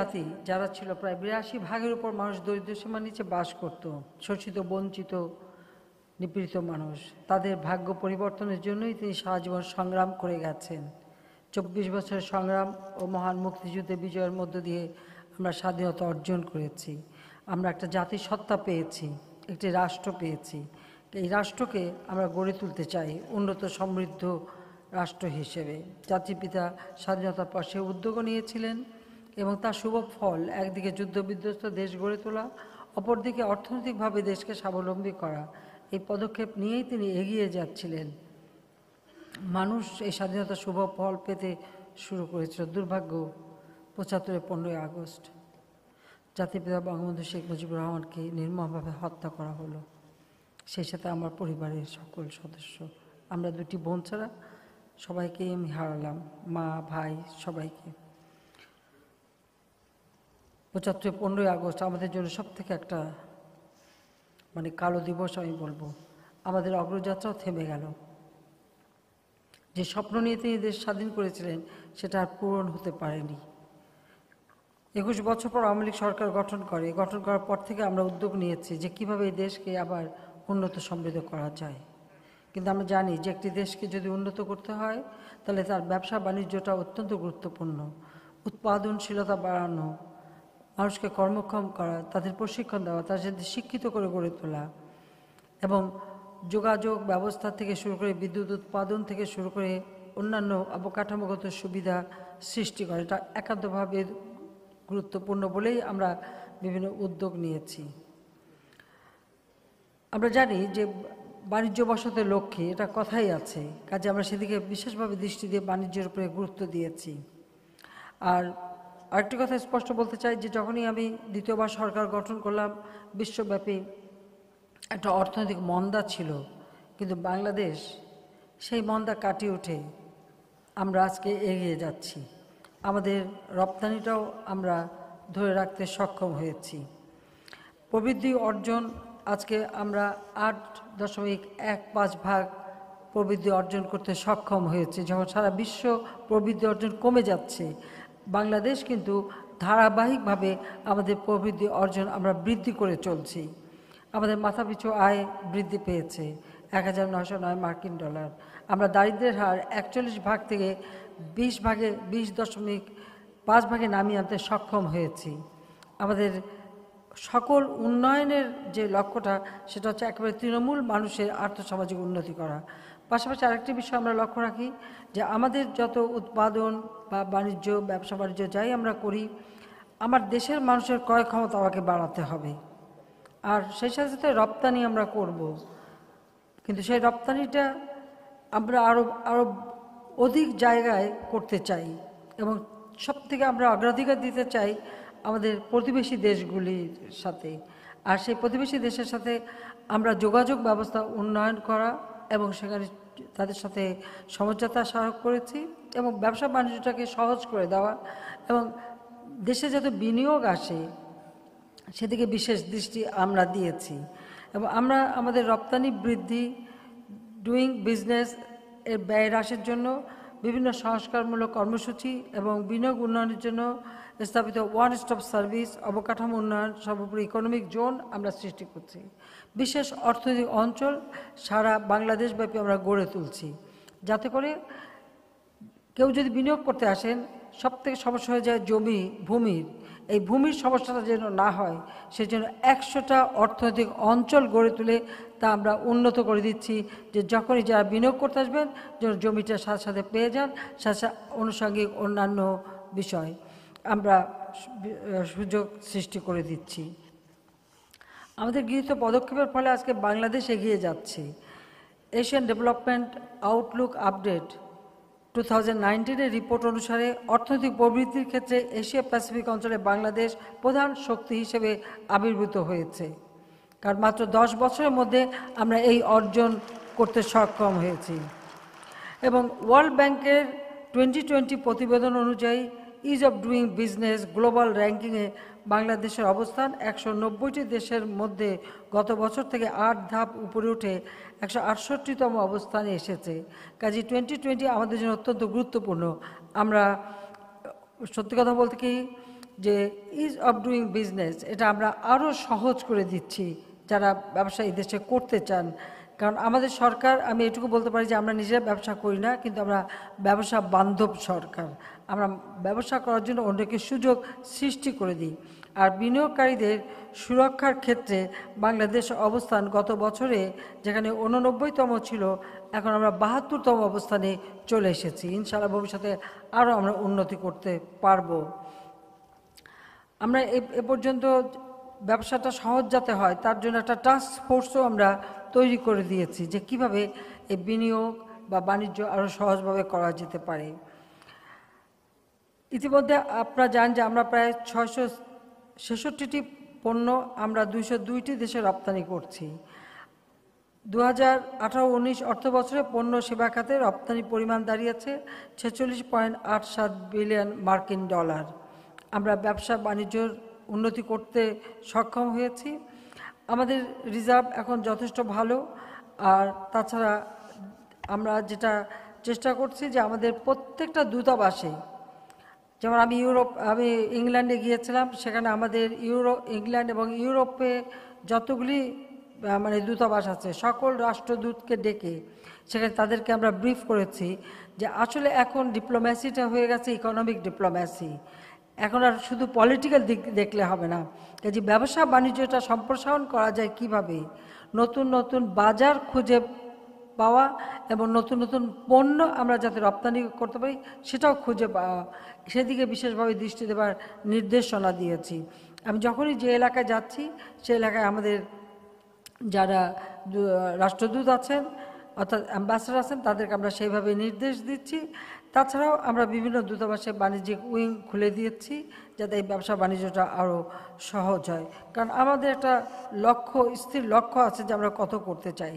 জাতি যারা ছিল প্রায় বিরাশি ভাগের উপর মানুষ দরিদ্র সীমার নিচে বাস করত শোষিত বঞ্চিত নিপীড়িত মানুষ তাদের ভাগ্য পরিবর্তনের জন্যই তিনি সারাজীবন সংগ্রাম করে গেছেন চব্বিশ বছরের সংগ্রাম ও মহান মুক্তিযুদ্ধে বিজয়ের মধ্য দিয়ে আমরা স্বাধীনতা অর্জন করেছি আমরা একটা জাতিসত্তা পেয়েছি একটি রাষ্ট্র পেয়েছি এই রাষ্ট্রকে আমরা গড়ে তুলতে চাই উন্নত সমৃদ্ধ রাষ্ট্র হিসেবে জাতির পিতা স্বাধীনতার পর সে উদ্যোগও নিয়েছিলেন এবং তার শুভ ফল একদিকে যুদ্ধবিধ্বস্ত দেশ গড়ে তোলা অপরদিকে অর্থনৈতিকভাবে দেশকে স্বাবলম্বী করা এই পদক্ষেপ নিয়েই তিনি এগিয়ে যাচ্ছিলেন মানুষ এই স্বাধীনতার শুভ ফল পেতে শুরু করেছিল দুর্ভাগ্য পঁচাত্তরের পনেরোই আগস্ট জাতিপিতা বঙ্গবন্ধু শেখ মুজিবুর রহমানকে নির্মমভাবে হত্যা করা হলো সেই সাথে আমার পরিবারের সকল সদস্য আমরা দুটি বোন ছাড়া সবাইকে আমি হারালাম মা ভাই সবাইকে পঁচাত্তর পনেরোই আগস্ট আমাদের জন্য সব থেকে একটা মানে কালো দিবস আমি বলবো আমাদের অগ্রযাত্রাও থেমে গেল যে স্বপ্ন নিয়ে তিনি দেশ স্বাধীন করেছিলেন সেটা আর পূরণ হতে পারেনি একুশ বছর পর আওয়ামী লীগ সরকার গঠন করে গঠন করার পর থেকে আমরা উদ্যোগ নিয়েছি যে কিভাবে এই দেশকে আবার উন্নত সমৃদ্ধ করা যায় কিন্তু আমরা জানি যে একটি দেশকে যদি উন্নত করতে হয় তাহলে তার ব্যবসা বাণিজ্যটা অত্যন্ত গুরুত্বপূর্ণ উৎপাদনশীলতা বাড়ানো মানুষকে কর্মক্ষম করা তাদের প্রশিক্ষণ দেওয়া তাদের শিক্ষিত করে গড়ে তোলা এবং যোগাযোগ ব্যবস্থা থেকে শুরু করে বিদ্যুৎ উৎপাদন থেকে শুরু করে অন্যান্য অবকাঠামোগত সুবিধা সৃষ্টি করে এটা একান্তভাবে গুরুত্বপূর্ণ বলেই আমরা বিভিন্ন উদ্যোগ নিয়েছি আমরা জানি যে বাণিজ্য বসতের লক্ষ্যে এটা কথাই আছে কাজে আমরা সেদিকে বিশেষভাবে দৃষ্টি দিয়ে বাণিজ্যের উপরে গুরুত্ব দিয়েছি আর আরেকটি কথা স্পষ্ট বলতে চাই যে যখনই আমি দ্বিতীয়বার সরকার গঠন করলাম বিশ্বব্যাপী একটা অর্থনৈতিক মন্দা ছিল কিন্তু বাংলাদেশ সেই মন্দা কাটিয়ে উঠে আমরা আজকে এগিয়ে যাচ্ছি আমাদের রপ্তানিটাও আমরা ধরে রাখতে সক্ষম হয়েছি প্রবৃদ্ধি অর্জন আজকে আমরা আট দশমিক এক পাঁচ ভাগ প্রবৃদ্ধি অর্জন করতে সক্ষম হয়েছে যখন সারা বিশ্ব প্রবৃদ্ধি অর্জন কমে যাচ্ছে বাংলাদেশ কিন্তু ধারাবাহিকভাবে আমাদের প্রবৃদ্ধি অর্জন আমরা বৃদ্ধি করে চলছি আমাদের মাথাপিছু আয় বৃদ্ধি পেয়েছে এক হাজার নশো নয় মার্কিন ডলার আমরা দারিদ্রের হার একচল্লিশ ভাগ থেকে বিশ ভাগে বিশ দশমিক পাঁচ ভাগে নামিয়ে আনতে সক্ষম হয়েছি আমাদের সকল উন্নয়নের যে লক্ষ্যটা সেটা হচ্ছে একেবারে তৃণমূল মানুষের আর্থসামাজিক উন্নতি করা পাশাপাশি আরেকটি বিষয় আমরা লক্ষ্য রাখি যে আমাদের যত উৎপাদন বা বাণিজ্য ব্যবসা বাণিজ্য যাই আমরা করি আমার দেশের মানুষের ক্রয় ক্ষমতা আমাকে বাড়াতে হবে আর সেই সাথে সাথে রপ্তানি আমরা করব। কিন্তু সেই রপ্তানিটা আমরা আরও আরও অধিক জায়গায় করতে চাই এবং সব থেকে আমরা অগ্রাধিকার দিতে চাই আমাদের প্রতিবেশী দেশগুলির সাথে আর সেই প্রতিবেশী দেশের সাথে আমরা যোগাযোগ ব্যবস্থা উন্নয়ন করা এবং সেখানে তাদের সাথে সমঝোতা সহায়ক করেছি এবং ব্যবসা বাণিজ্যটাকে সহজ করে দেওয়া এবং দেশে যত বিনিয়োগ আসে সেদিকে বিশেষ দৃষ্টি আমরা দিয়েছি এবং আমরা আমাদের রপ্তানি বৃদ্ধি ডুইং বিজনেস এর ব্যয় হ্রাসের জন্য বিভিন্ন সংস্কারমূলক কর্মসূচি এবং বিনিয়োগ উন্নয়নের জন্য স্থাপিত ওয়ান স্টপ সার্ভিস অবকাঠামো উন্নয়ন সর্বোপরি ইকোনমিক জোন আমরা সৃষ্টি করছি বিশেষ অর্থনৈতিক অঞ্চল সারা বাংলাদেশব্যাপী আমরা গড়ে তুলছি যাতে করে কেউ যদি বিনিয়োগ করতে আসেন সবথেকে সমস্যা হয়ে যায় জমি ভূমির এই ভূমির সমস্যাটা যেন না হয় সেজন্য একশোটা অর্থনৈতিক অঞ্চল গড়ে তুলে তা আমরা উন্নত করে দিচ্ছি যে যখনই যারা বিনিয়োগ করতে আসবেন যেন জমিটা সাথে সাথে পেয়ে যান সাথে আনুষঙ্গিক অন্যান্য বিষয় আমরা সুযোগ সৃষ্টি করে দিচ্ছি আমাদের গৃহীত পদক্ষেপের ফলে আজকে বাংলাদেশ এগিয়ে যাচ্ছে Asian development outlook update two thousand report অনুসারে অর্থনৈতিক প্রবৃদ্ধির ক্ষেত্রে এশিয়া প্যাসিফিক অঞ্চলে বাংলাদেশ প্রধান শক্তি হিসেবে আবির্ভূত হয়েছে কারণ মাত্র দশ বছরের মধ্যে আমরা এই অর্জন করতে সক্ষম হয়েছি এবং ওয়ার্ল্ড ব্যাংকের টোয়েন্টি টোয়েন্টি প্রতিবেদন অনুযায়ী ease of doing business global র্যাঙ্কিংয়ে বাংলাদেশের অবস্থান একশো নব্বইটি দেশের মধ্যে গত বছর থেকে আট ধাপ উপরে উঠে একশো আটষট্টিতম অবস্থানে এসেছে কাজে টোয়েন্টি টোয়েন্টি আমাদের জন্য অত্যন্ত গুরুত্বপূর্ণ আমরা সত্যি কথা বলতে কি যে ইজ অফ ডুইং বিজনেস এটা আমরা আরও সহজ করে দিচ্ছি যারা ব্যবসা এই দেশে করতে চান কারণ আমাদের সরকার আমি এটুকু বলতে পারি যে আমরা নিজেরা ব্যবসা করি না কিন্তু আমরা ব্যবসা বান্ধব সরকার আমরা ব্যবসা করার জন্য অন্যকে সুযোগ সৃষ্টি করে দিই আর বিনিয়োগকারীদের সুরক্ষার ক্ষেত্রে বাংলাদেশের অবস্থান গত বছরে যেখানে উননব্বইতম ছিল এখন আমরা বাহাত্তরতম অবস্থানে চলে এসেছি ইনশাআল্লাহ ভবিষ্যতে আরও আমরা উন্নতি করতে পারব আমরা এ পর্যন্ত ব্যবসাটা সহজ যাতে হয় তার জন্য একটা টাস্ক ফোর্সও আমরা তৈরি করে দিয়েছি যে কিভাবে এই বিনিয়োগ বা বাণিজ্য আরও সহজভাবে করা যেতে পারে ইতিমধ্যে আপনারা জান যে আমরা প্রায় ছয়শো ছেষট্টিটি পণ্য আমরা দুইশো দুইটি দেশে রপ্তানি করছি দু হাজার আঠারো উনিশ অর্থ বছরে পণ্য সেবা খাতে রপ্তানি পরিমাণ দাঁড়িয়েছে ছেচল্লিশ পয়েন্ট আট সাত বিলিয়ন মার্কিন ডলার আমরা ব্যবসা বাণিজ্যর উন্নতি করতে সক্ষম হয়েছি আমাদের রিজার্ভ এখন যথেষ্ট ভালো আর তাছাড়া আমরা যেটা চেষ্টা করছি যে আমাদের প্রত্যেকটা দূতাবাসে যেমন আমি ইউরোপ আমি ইংল্যান্ডে গিয়েছিলাম সেখানে আমাদের ইউরো ইংল্যান্ড এবং ইউরোপে যতগুলি মানে দূতাবাস আছে সকল রাষ্ট্রদূতকে ডেকে সেখানে তাদেরকে আমরা ব্রিফ করেছি যে আসলে এখন ডিপ্লোম্যাসিটা হয়ে গেছে ইকোনমিক ডিপ্লোম্যাসি এখন আর শুধু পলিটিক্যাল দিক দেখলে হবে না কাজে ব্যবসা বাণিজ্যটা সম্প্রসারণ করা যায় কিভাবে নতুন নতুন বাজার খুঁজে পাওয়া এবং নতুন নতুন পণ্য আমরা যাতে রপ্তানি করতে পারি সেটাও খুঁজে পাওয়া সেদিকে বিশেষভাবে দৃষ্টি দেবার নির্দেশনা দিয়েছি আমি যখনই যে এলাকায় যাচ্ছি সে এলাকায় আমাদের যারা রাষ্ট্রদূত আছেন অর্থাৎ অ্যাম্বাসেডার আছেন তাদেরকে আমরা সেইভাবে নির্দেশ দিচ্ছি তাছাড়াও আমরা বিভিন্ন দূতাবাসে বাণিজ্যিক উইং খুলে দিয়েছি যাতে এই ব্যবসা বাণিজ্যটা আরও সহজ হয় কারণ আমাদের একটা লক্ষ্য স্থির লক্ষ্য আছে যে আমরা কত করতে চাই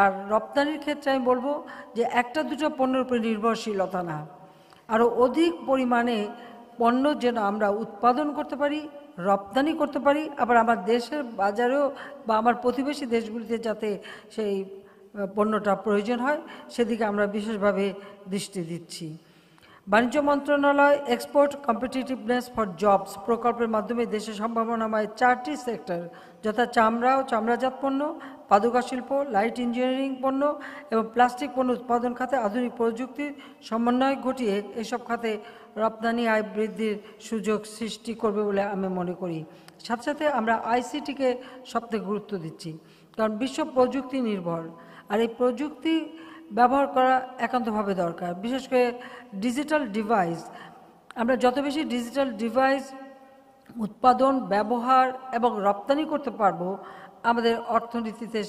আর রপ্তানির ক্ষেত্রে আমি বলবো যে একটা দুটো পণ্যের উপরে নির্ভরশীলতা না আরও অধিক পরিমাণে পণ্য যেন আমরা উৎপাদন করতে পারি রপ্তানি করতে পারি আবার আমার দেশের বাজারেও বা আমার প্রতিবেশী দেশগুলিতে যাতে সেই পণ্যটা প্রয়োজন হয় সেদিকে আমরা বিশেষভাবে দৃষ্টি দিচ্ছি বাণিজ্য মন্ত্রণালয় এক্সপোর্ট কম্পিটিটিভনেস ফর জবস প্রকল্পের মাধ্যমে দেশের সম্ভাবনাময় চারটি সেক্টর যথা চামড়া ও চামড়াজাত পণ্য পাদুকা শিল্প লাইট ইঞ্জিনিয়ারিং পণ্য এবং প্লাস্টিক পণ্য উৎপাদন খাতে আধুনিক প্রযুক্তির সমন্বয় ঘটিয়ে এসব খাতে রপ্তানি আয় বৃদ্ধির সুযোগ সৃষ্টি করবে বলে আমি মনে করি সাথে সাথে আমরা আইসিটিকে সবথেকে গুরুত্ব দিচ্ছি কারণ বিশ্ব প্রযুক্তি নির্ভর আর এই প্রযুক্তি ব্যবহার করা একান্তভাবে দরকার বিশেষ করে ডিজিটাল ডিভাইস আমরা যত বেশি ডিজিটাল ডিভাইস উৎপাদন ব্যবহার এবং রপ্তানি করতে পারবো আমাদের অর্থনীতিতে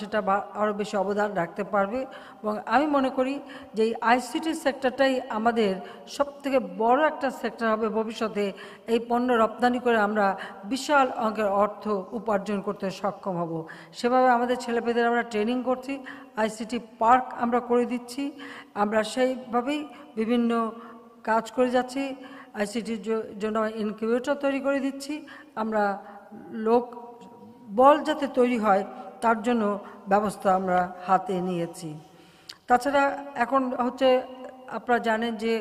সেটা আরও বেশি অবদান রাখতে পারবে এবং আমি মনে করি যে এই আইসিটি সেক্টরটাই আমাদের সবথেকে বড় একটা সেক্টর হবে ভবিষ্যতে এই পণ্য রপ্তানি করে আমরা বিশাল অঙ্কের অর্থ উপার্জন করতে সক্ষম হব সেভাবে আমাদের ছেলেমেয়েদের আমরা ট্রেনিং করছি আইসিটি পার্ক আমরা করে দিচ্ছি আমরা সেইভাবেই বিভিন্ন কাজ করে যাচ্ছি আইসিটির জন্য ইনকিউবেটর তৈরি করে দিচ্ছি আমরা লোক বল যাতে তৈরি হয় তার জন্য ব্যবস্থা আমরা হাতে নিয়েছি তাছাড়া এখন হচ্ছে আপনারা জানেন যে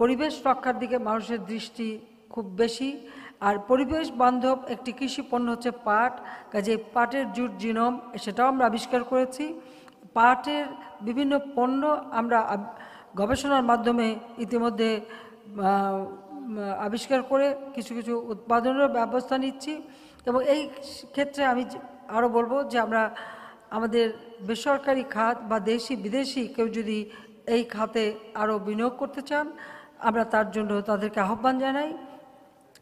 পরিবেশ রক্ষার দিকে মানুষের দৃষ্টি খুব বেশি আর পরিবেশ বান্ধব একটি কৃষি পণ্য হচ্ছে পাট কাজে পাটের জুট জিনোম সেটাও আমরা আবিষ্কার করেছি পাটের বিভিন্ন পণ্য আমরা গবেষণার মাধ্যমে ইতিমধ্যে আবিষ্কার করে কিছু কিছু উৎপাদনের ব্যবস্থা নিচ্ছি এবং এই ক্ষেত্রে আমি আরও বলবো যে আমরা আমাদের বেসরকারি খাত বা দেশি বিদেশি কেউ যদি এই খাতে আরও বিনিয়োগ করতে চান আমরা তার জন্য তাদেরকে আহ্বান জানাই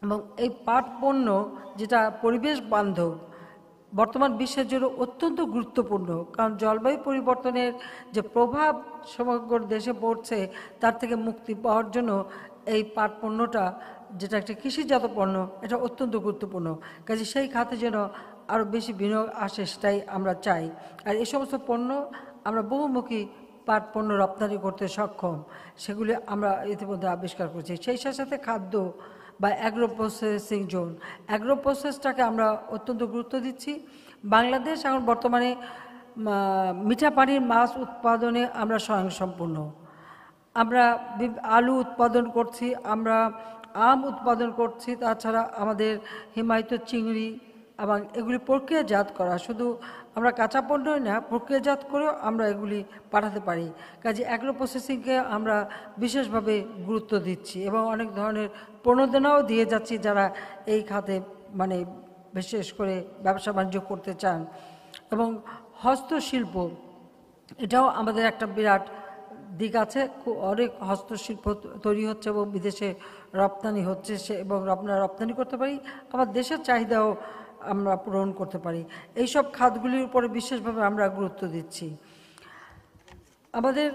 এবং এই পাট পণ্য যেটা পরিবেশ বান্ধব বর্তমান বিশ্বের জন্য অত্যন্ত গুরুত্বপূর্ণ কারণ জলবায়ু পরিবর্তনের যে প্রভাব সমগ্র দেশে পড়ছে তার থেকে মুক্তি পাওয়ার জন্য এই পাট পণ্যটা যেটা একটা কৃষিজাত পণ্য এটা অত্যন্ত গুরুত্বপূর্ণ কাজে সেই খাতে যেন আরও বেশি বিনিয়োগ আসে সেটাই আমরা চাই আর এই সমস্ত পণ্য আমরা বহুমুখী পাট পণ্য রপ্তানি করতে সক্ষম সেগুলি আমরা ইতিমধ্যে আবিষ্কার করছি সেই সাথে সাথে খাদ্য বা অ্যাগ্রো প্রসেসিং জোন অ্যাগ্রো প্রসেসটাকে আমরা অত্যন্ত গুরুত্ব দিচ্ছি বাংলাদেশ এখন বর্তমানে মিঠা পানির মাছ উৎপাদনে আমরা স্বয়ংসম্পূর্ণ আমরা আলু উৎপাদন করছি আমরা আম উৎপাদন করছি তাছাড়া আমাদের হিমায়িত চিংড়ি এবং এগুলি প্রক্রিয়াজাত করা শুধু আমরা কাঁচা পণ্যই না প্রক্রিয়াজাত করেও আমরা এগুলি পাঠাতে পারি কাজে অ্যাগ্রো প্রসেসিংকে আমরা বিশেষভাবে গুরুত্ব দিচ্ছি এবং অনেক ধরনের প্রণোদনাও দিয়ে যাচ্ছি যারা এই খাতে মানে বিশেষ করে ব্যবসা বাণিজ্য করতে চান এবং হস্তশিল্প এটাও আমাদের একটা বিরাট দিক আছে অনেক হস্তশিল্প তৈরি হচ্ছে এবং বিদেশে রপ্তানি হচ্ছে সে এবং আমরা রপ্তানি করতে পারি আবার দেশের চাহিদাও আমরা পূরণ করতে পারি এই সব খাতগুলির উপরে বিশেষভাবে আমরা গুরুত্ব দিচ্ছি আমাদের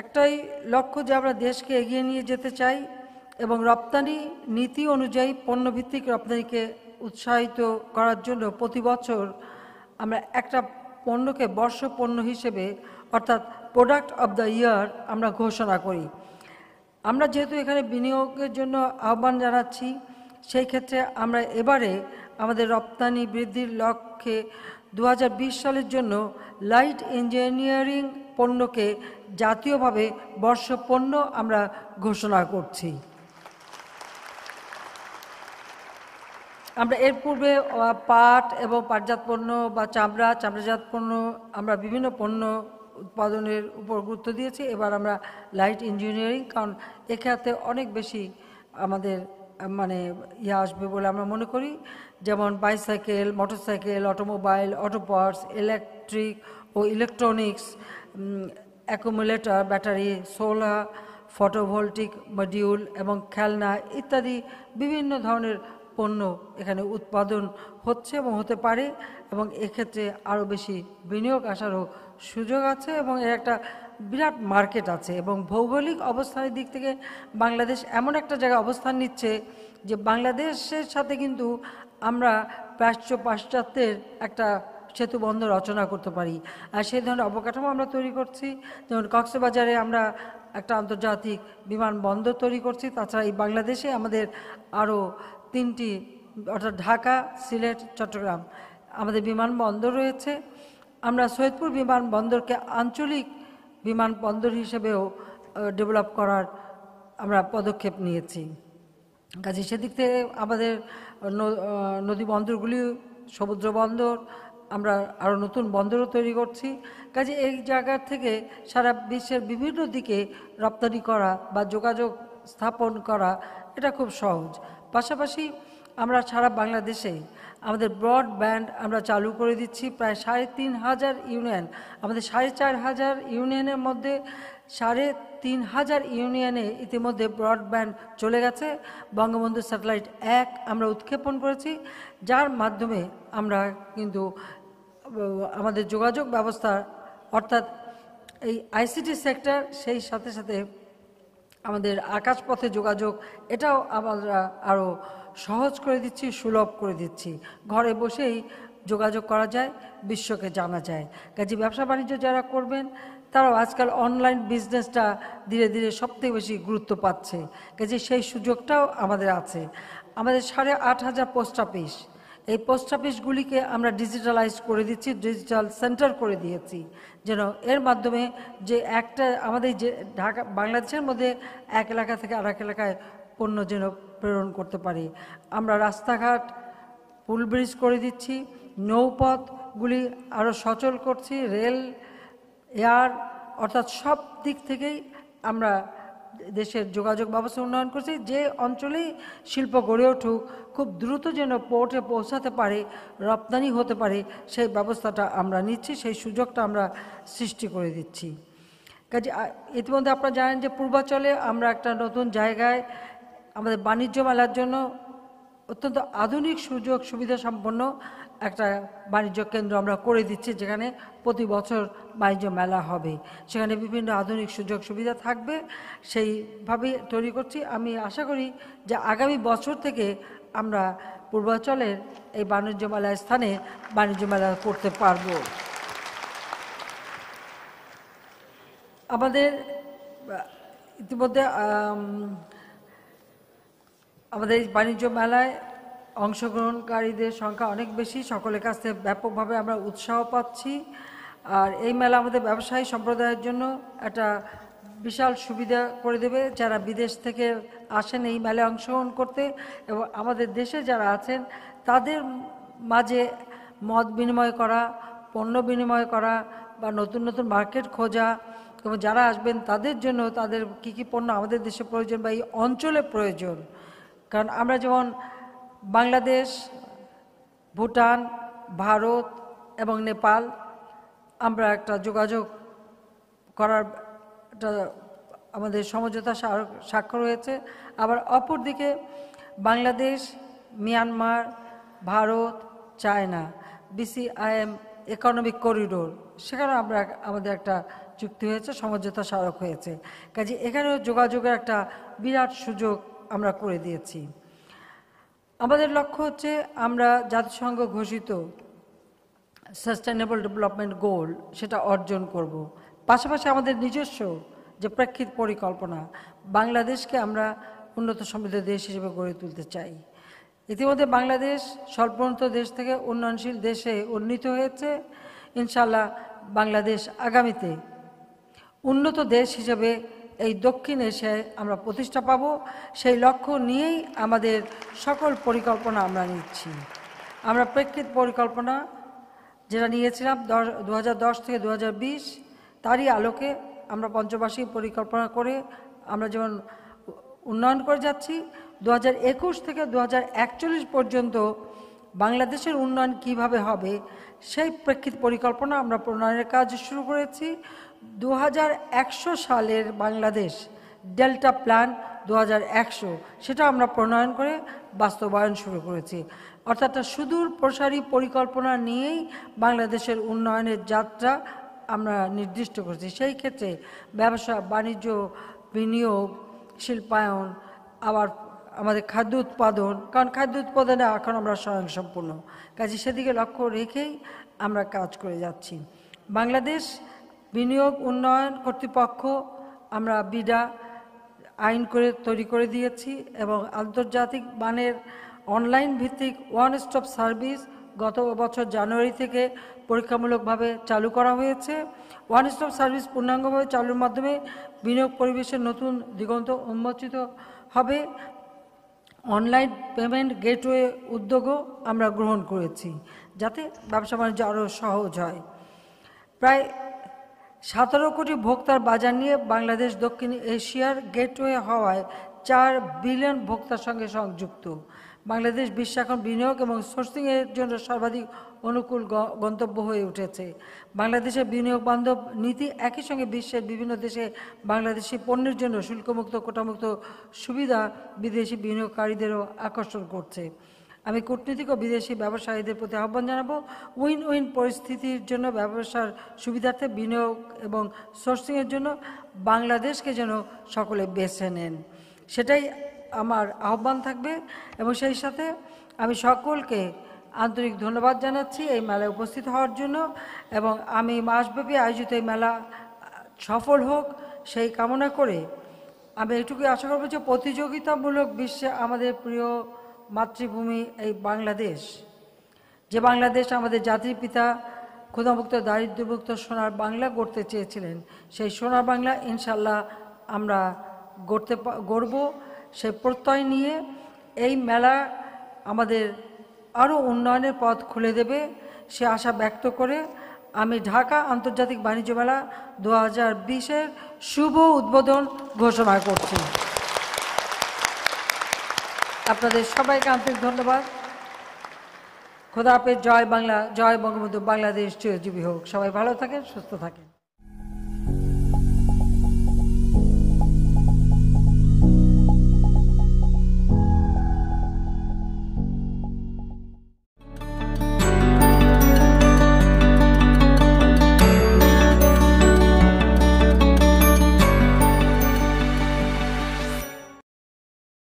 একটাই লক্ষ্য যে আমরা দেশকে এগিয়ে নিয়ে যেতে চাই এবং রপ্তানি নীতি অনুযায়ী পণ্যভিত্তিক রপ্তানিকে উৎসাহিত করার জন্য প্রতি বছর আমরা একটা পণ্যকে বর্ষ পণ্য হিসেবে অর্থাৎ প্রোডাক্ট অব দ্য ইয়ার আমরা ঘোষণা করি আমরা যেহেতু এখানে বিনিয়োগের জন্য আহ্বান জানাচ্ছি সেই ক্ষেত্রে আমরা এবারে আমাদের রপ্তানি বৃদ্ধির লক্ষ্যে দু সালের জন্য লাইট ইঞ্জিনিয়ারিং পণ্যকে জাতীয়ভাবে বর্ষপণ্য আমরা ঘোষণা করছি আমরা এর পূর্বে পাট এবং পাটজাত পণ্য বা চামড়া চামড়াজাত পণ্য আমরা বিভিন্ন পণ্য উৎপাদনের উপর গুরুত্ব দিয়েছি এবার আমরা লাইট ইঞ্জিনিয়ারিং কারণ এক্ষেত্রে অনেক বেশি আমাদের মানে ইয়ে আসবে বলে আমরা মনে করি যেমন bicycle motorcycle automobile auto parts electric ও electronics accumulator battery solar photovoltaic module এবং খেলনা ইত্যাদি বিভিন্ন ধরনের পণ্য এখানে উৎপাদন হচ্ছে এবং হতে পারে এবং এক্ষেত্রে আরও বেশি বিনিয়োগ আসারও সুযোগ আছে এবং এর একটা বিরাট মার্কেট আছে এবং ভৌগোলিক অবস্থানের দিক থেকে বাংলাদেশ এমন একটা জায়গায় অবস্থান নিচ্ছে যে বাংলাদেশের সাথে কিন্তু আমরা প্রাচ্য পাশ্চাত্যের একটা বন্ধ রচনা করতে পারি আর সেই ধরনের অবকাঠামো আমরা তৈরি করছি যেমন কক্সবাজারে আমরা একটা আন্তর্জাতিক বিমানবন্দর তৈরি করছি তাছাড়া এই বাংলাদেশে আমাদের আরও তিনটি অর্থাৎ ঢাকা সিলেট চট্টগ্রাম আমাদের বিমানবন্দর রয়েছে আমরা সৈয়দপুর বিমানবন্দরকে আঞ্চলিক বিমানবন্দর হিসেবেও ডেভেলপ করার আমরা পদক্ষেপ নিয়েছি কাজে সেদিক থেকে আমাদের নদী বন্দরগুলি সমুদ্র বন্দর আমরা আরও নতুন বন্দরও তৈরি করছি কাজে এই জায়গার থেকে সারা বিশ্বের বিভিন্ন দিকে রপ্তানি করা বা যোগাযোগ স্থাপন করা এটা খুব সহজ পাশাপাশি আমরা সারা বাংলাদেশে আমাদের ব্রডব্যান্ড আমরা চালু করে দিচ্ছি প্রায় সাড়ে তিন হাজার ইউনিয়ন আমাদের সাড়ে চার হাজার ইউনিয়নের মধ্যে সাড়ে তিন হাজার ইউনিয়নে ইতিমধ্যে ব্রডব্যান্ড চলে গেছে বঙ্গবন্ধু স্যাটেলাইট এক আমরা উৎক্ষেপণ করেছি যার মাধ্যমে আমরা কিন্তু আমাদের যোগাযোগ ব্যবস্থা অর্থাৎ এই আইসিটি সেক্টর সেই সাথে সাথে আমাদের আকাশপথে যোগাযোগ এটাও আমরা আরও সহজ করে দিচ্ছি সুলভ করে দিচ্ছি ঘরে বসেই যোগাযোগ করা যায় বিশ্বকে জানা যায় কাজে ব্যবসা বাণিজ্য যারা করবেন তারাও আজকাল অনলাইন বিজনেসটা ধীরে ধীরে সবথেকে বেশি গুরুত্ব পাচ্ছে কাজে সেই সুযোগটাও আমাদের আছে আমাদের সাড়ে আট হাজার পোস্ট অফিস এই পোস্ট অফিসগুলিকে আমরা ডিজিটালাইজ করে দিচ্ছি ডিজিটাল সেন্টার করে দিয়েছি যেন এর মাধ্যমে যে একটা আমাদের যে ঢাকা বাংলাদেশের মধ্যে এক এলাকা থেকে আর এক এলাকায় পণ্য যেন প্রেরণ করতে পারি আমরা রাস্তাঘাট পুল ব্রিজ করে দিচ্ছি নৌপথগুলি আরও সচল করছি রেল এয়ার অর্থাৎ সব দিক থেকেই আমরা দেশের যোগাযোগ ব্যবস্থা উন্নয়ন করছি যে অঞ্চলেই শিল্প গড়ে উঠুক খুব দ্রুত যেন পোর্টে পৌঁছাতে পারে রপ্তানি হতে পারে সেই ব্যবস্থাটা আমরা নিচ্ছি সেই সুযোগটা আমরা সৃষ্টি করে দিচ্ছি কাজে ইতিমধ্যে আপনারা জানেন যে পূর্বাচলে আমরা একটা নতুন জায়গায় আমাদের বাণিজ্য মেলার জন্য অত্যন্ত আধুনিক সুযোগ সুবিধা সম্পন্ন একটা বাণিজ্য কেন্দ্র আমরা করে দিচ্ছি যেখানে প্রতি বছর বাণিজ্য মেলা হবে সেখানে বিভিন্ন আধুনিক সুযোগ সুবিধা থাকবে সেইভাবে তৈরি করছি আমি আশা করি যে আগামী বছর থেকে আমরা পূর্বাঞ্চলের এই বাণিজ্য মেলার স্থানে বাণিজ্য মেলা করতে পারব আমাদের ইতিমধ্যে আমাদের বাণিজ্য মেলায় অংশগ্রহণকারীদের সংখ্যা অনেক বেশি সকলের কাছ থেকে ব্যাপকভাবে আমরা উৎসাহ পাচ্ছি আর এই মেলা আমাদের ব্যবসায়ী সম্প্রদায়ের জন্য একটা বিশাল সুবিধা করে দেবে যারা বিদেশ থেকে আসেন এই মেলায় অংশগ্রহণ করতে এবং আমাদের দেশে যারা আছেন তাদের মাঝে মত বিনিময় করা পণ্য বিনিময় করা বা নতুন নতুন মার্কেট খোঁজা এবং যারা আসবেন তাদের জন্য তাদের কি কি পণ্য আমাদের দেশে প্রয়োজন বা এই অঞ্চলে প্রয়োজন কারণ আমরা যেমন বাংলাদেশ ভুটান ভারত এবং নেপাল আমরা একটা যোগাযোগ করার একটা আমাদের সমঝোতা স্বাক্ষর হয়েছে আবার অপরদিকে Bangladesh Myanmar Bharat China BCIM economic corridor সেখানে আমরা আমাদের একটা চুক্তি হয়েছে সমঝোতা স্মারক হয়েছে কাজে এখানেও যোগাযোগের একটা বিরাট সুযোগ আমরা করে দিয়েছি আমাদের লক্ষ্য হচ্ছে আমরা জাতিসংঘ ঘোষিত সাস্টেনেবল ডেভেলপমেন্ট গোল সেটা অর্জন করব। পাশাপাশি আমাদের নিজস্ব যে প্রেক্ষিত পরিকল্পনা বাংলাদেশকে আমরা উন্নত সমৃদ্ধ দেশ হিসেবে গড়ে তুলতে চাই ইতিমধ্যে বাংলাদেশ স্বল্পোন্নত দেশ থেকে উন্নয়নশীল দেশে উন্নীত হয়েছে ইনশাল্লাহ বাংলাদেশ আগামীতে উন্নত দেশ হিসেবে এই দক্ষিণ এশিয়ায় আমরা প্রতিষ্ঠা পাব সেই লক্ষ্য নিয়েই আমাদের সকল পরিকল্পনা আমরা নিচ্ছি আমরা প্রেক্ষিত পরিকল্পনা যেটা নিয়েছিলাম দশ থেকে দু তারই আলোকে আমরা পঞ্চবার্ষিক পরিকল্পনা করে আমরা যেমন উন্নয়ন করে যাচ্ছি দু থেকে দু পর্যন্ত বাংলাদেশের উন্নয়ন কিভাবে হবে সেই প্রেক্ষিত পরিকল্পনা আমরা প্রণয়নের কাজ শুরু করেছি দু সালের বাংলাদেশ ডেল্টা প্ল্যান দু সেটা আমরা প্রণয়ন করে বাস্তবায়ন শুরু করেছি অর্থাৎ সুদূর প্রসারী পরিকল্পনা নিয়েই বাংলাদেশের উন্নয়নের যাত্রা আমরা নির্দিষ্ট করেছি সেই ক্ষেত্রে ব্যবসা বাণিজ্য বিনিয়োগ শিল্পায়ন আবার আমাদের খাদ্য উৎপাদন কারণ খাদ্য উৎপাদনে এখন আমরা স্বয়ংসম্পূর্ণ কাজে সেদিকে লক্ষ্য রেখেই আমরা কাজ করে যাচ্ছি বাংলাদেশ বিনিয়োগ উন্নয়ন কর্তৃপক্ষ আমরা বিডা আইন করে তৈরি করে দিয়েছি এবং আন্তর্জাতিক মানের অনলাইন ভিত্তিক ওয়ান স্টপ সার্ভিস গত বছর জানুয়ারি থেকে পরীক্ষামূলকভাবে চালু করা হয়েছে ওয়ান স্টপ সার্ভিস পূর্ণাঙ্গভাবে চালুর মাধ্যমে বিনিয়োগ পরিবেশের নতুন দিগন্ত উন্মোচিত হবে অনলাইন পেমেন্ট গেটওয়ে উদ্যোগও আমরা গ্রহণ করেছি যাতে ব্যবসা বাণিজ্য আরও সহজ হয় প্রায় সতেরো কোটি ভোক্তার বাজার নিয়ে বাংলাদেশ দক্ষিণ এশিয়ার গেটওয়ে হওয়ায় চার বিলিয়ন ভোক্তার সঙ্গে সংযুক্ত বাংলাদেশ বিশ্ব এখন বিনিয়োগ এবং সোর্সিংয়ের জন্য সর্বাধিক অনুকূল গন্তব্য হয়ে উঠেছে বাংলাদেশের বিনিয়োগ বান্ধব নীতি একই সঙ্গে বিশ্বের বিভিন্ন দেশে বাংলাদেশি পণ্যের জন্য শুল্কমুক্ত কোটামুক্ত সুবিধা বিদেশি বিনিয়োগকারীদেরও আকর্ষণ করছে আমি কূটনীতিক ও বিদেশি ব্যবসায়ীদের প্রতি আহ্বান জানাবো উইন উইন পরিস্থিতির জন্য ব্যবসার সুবিধার্থে বিনিয়োগ এবং সোর্সিংয়ের জন্য বাংলাদেশকে যেন সকলে বেছে নেন সেটাই আমার আহ্বান থাকবে এবং সেই সাথে আমি সকলকে আন্তরিক ধন্যবাদ জানাচ্ছি এই মেলায় উপস্থিত হওয়ার জন্য এবং আমি মাসব্যাপী আয়োজিত এই মেলা সফল হোক সেই কামনা করে আমি এটুকুই আশা করবো যে প্রতিযোগিতামূলক বিশ্বে আমাদের প্রিয় মাতৃভূমি এই বাংলাদেশ যে বাংলাদেশ আমাদের জাতির পিতা ক্ষুদামুক্ত দারিদ্রমুক্ত সোনার বাংলা গড়তে চেয়েছিলেন সেই সোনার বাংলা ইনশাল্লাহ আমরা গড়তে গড়ব সেই প্রত্যয় নিয়ে এই মেলা আমাদের আরও উন্নয়নের পথ খুলে দেবে সে আশা ব্যক্ত করে আমি ঢাকা আন্তর্জাতিক বাণিজ্য মেলা দু হাজার শুভ উদ্বোধন ঘোষণা করছি আপনাদের সবাইকে আন্তরিক ধন্যবাদ খোদা জয় বাংলা জয় বঙ্গবন্ধু বাংলাদেশ চিরজীবী হোক সবাই ভালো থাকেন সুস্থ থাকেন